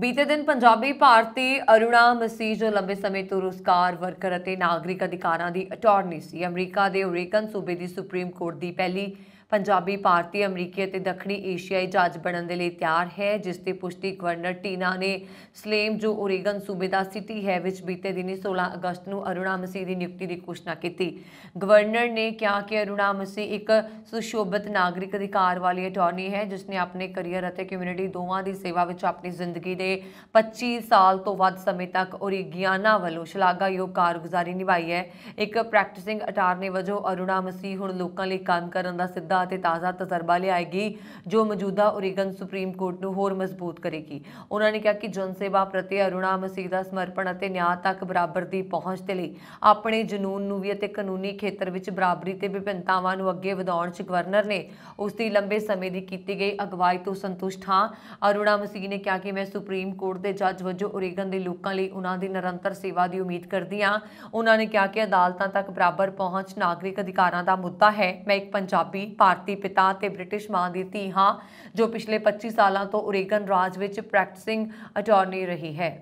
ਬੀਤੇ ਦਿਨ ਪੰਜਾਬੀ ਭਾਰਤੀ ਅਰੁਣਾ ਮਸੀਹ ਜੋ ਲੰਬੇ ਸਮੇਂ ਤੋਂ ਰੁਸਕਾਰ ਵਰਕਰ ਅਤੇ ਨਾਗਰਿਕ ਅਧਿਕਾਰਾਂ ਦੀ ਅਟਾਰਨੀ ਸੀ ਅਮਰੀਕਾ ਦੇ ਓਰੇਗਨ ਸੂਬੇ ਦੀ ਸੁਪਰੀਮ ਕੋਰਟ ਦੀ ਪਹਿਲੀ ਪੰਜਾਬੀ ਭਾਰਤੀ ਅਮਰੀਕੀ ਅਤੇ ਦੱਖਣੀ ਏਸ਼ੀਆਈ ਜੱਜ ਬਣਨ ਦੇ ਲਈ ਤਿਆਰ ਹੈ ਜਿਸ ਦੀ ਪੁਸ਼ਟੀ ਗਵਰਨਰ ਟੀਨਾ ਨੇ ਸਲੇਮ ਜੋ ਓਰੇਗਨ ਸੂਬੇ ਦਾ ਸਿਟੀ ਹੈ ਵਿੱਚ ਬੀਤੇ ਦਿਨੀ 16 ਅਗਸਤ ਨੂੰ ਅਰੁਣਾ ਮਸੀਹ ਦੀ ਨਿਯੁਕਤੀ ਦੀ ਘੋਸ਼ਣਾ ਕੀਤੀ ਗਵਰਨਰ ਨੇ ਕਿਹਾ ਕਿ ਅਰੁਣਾ ਮਸੀਹ ਇੱਕ ਸੁਸ਼ੋਭਿਤ ਨਾਗਰਿਕ ਅਧਿਕਾਰ ਵਾਲੀ ਅਟਾਰਨੀ ਹੈ ਜਿਸ ਨੇ ਆਪਣੇ ਕੈਰੀਅਰ ਅਤੇ ਕਮਿਊਨਿਟੀ ਦੋਵਾਂ ਦੀ ਸੇਵਾ ਵਿੱਚ ਆਪਣੀ ਜ਼ਿੰਦਗੀ ਦੇ 25 ਸਾਲ ਤੋਂ ਵੱਧ ਸਮੇਂ ਤੱਕ ਓਰੇਗਿਆਨਾ ਵੱਲੋਂ ਸ਼ਲਾਘਾਯੋਗ ਕਾਰਗੁਜ਼ਾਰੀ ਨਿਭਾਈ ਹੈ ਇੱਕ ਪ੍ਰੈਕਟਿਸਿੰਗ ਅਟਾਰਨੀ ਵਜੋਂ ਅਰੁਣਾ ਮਸੀਹ ਹੁਣ ਲੋਕਾਂ ਲਈ ਕੰਮ ਕਰਨ ਦਾ ਸਿੱਧਾ ਤਰੀਕਾ ਤੇ ਤਾਜ਼ਾ ਤਜਰਬਾ ਲਿਆਏਗੀ ਜੋ ਮੌਜੂਦਾ ਓਰੀਗਨ ਸੁਪਰੀਮ ਕੋਰਟ ਨੂੰ ਹੋਰ ਮਜ਼ਬੂਤ ਕਰੇਗੀ ਉਹਨਾਂ ਨੇ ਕਿਹਾ ਕਿ ਜਨ ਸੇਵਾ ਪ੍ਰਤੀ ਅਰੁਣਾ ਮਸੀਹ ਦਾ ਸਮਰਪਣ ਅਤੇ ਨਿਆਂ ਤੱਕ ਬਰਾਬਰ ਦੀ ਪਹੁੰਚ ਦੇ ਲਈ ਆਪਣੇ ਜਨੂਨ ਨੂੰ ਵੀ ਅਤੇ ਕਾਨੂੰਨੀ ਖੇਤਰ ਵਿੱਚ ਬਰਾਬਰੀ ਤੇ ਵਿਭਿੰਨਤਾਵਾਂ ਨੂੰ ਅੱਗੇ ਵਧਾਉਣ 'ਚ ਗਵਰਨਰ ਨੇ ਉਸ ਦੀ ਲੰਬੇ ਸਮੇਂ ਦੀ ਕੀਤੀ ਗਈ ਅਗਵਾਈ ਤੋਂ ਸੰਤੁਸ਼ਟ ਹਾਂ ਅਰੁਣਾ ਮਸੀਹ ਨੇ ਕਿਹਾ ਕਿ ਮੈਂ ਸੁਪਰੀਮ ਕੋਰਟ ਦੇ ਜੱਜ ਵਜੋਂ ਓਰੀਗਨ ਦੇ ਲੋਕਾਂ ਲਈ ਉਹਨਾਂ ਦੀ ਨਿਰੰਤਰ ਸੇਵਾ ਦੀ ਉਮੀਦ ਕਰਦੀ ਹਾਂ ਉਹਨਾਂ ਨੇ ਕਿਹਾ ਕਿ ਅਦਾਲਤਾਂ ਤੱਕ ਬਰਾਬਰ ਪਹੁੰਚ ਨਾਗਰਿਕ ਅਧਿਕਾਰਾਂ ਦਾ ਮੁੱਦਾ ਹੈ ਮੈਂ ਇੱਕ ਪੰਜਾਬੀ ਭਾਰਤੀ ਪਿਤਾ ਤੇ ਬ੍ਰਿਟਿਸ਼ ਮਾਂ ਦੀ ਧੀ ਹਾਂ ਜੋ ਪਿਛਲੇ 25 ਸਾਲਾਂ ਤੋਂ ਓਰੇਗਨ ਰਾਜ ਵਿੱਚ ਪ੍ਰੈਕਟਿਸਿੰਗ ਅਟਾਰਨੀ ਰਹੀ ਹੈ